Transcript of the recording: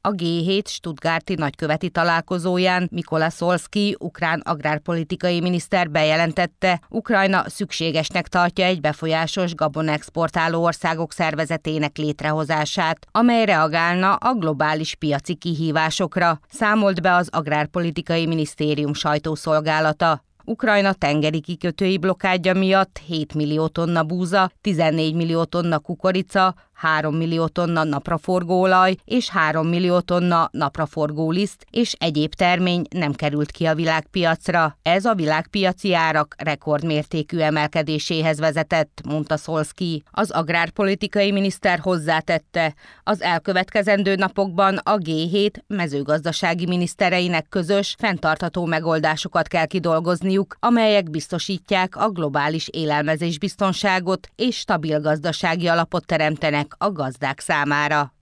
a G7 Stuttgarti nagyköveti találkozóján Mikola Szolszki, ukrán agrárpolitikai miniszter bejelentette, Ukrajna szükségesnek tartja egy befolyásos gabonexportáló országok szervezetének létrehozását, amely reagálna a globális piaci kihívásokra, számolt be az Agrárpolitikai Minisztérium sajtószolgálata. Ukrajna tengeri kikötői blokádja miatt 7 millió tonna búza, 14 millió tonna kukorica, 3 millió tonna napraforgóolaj és 3 millió tonna napraforgó liszt és egyéb termény nem került ki a világpiacra. Ez a világpiaci árak rekordmértékű emelkedéséhez vezetett, mondta Szolszki. Az agrárpolitikai miniszter hozzátette, az elkövetkezendő napokban a G7 mezőgazdasági minisztereinek közös fenntartható megoldásokat kell kidolgozniuk, amelyek biztosítják a globális élelmezésbiztonságot és stabil gazdasági alapot teremtenek a gazdák számára.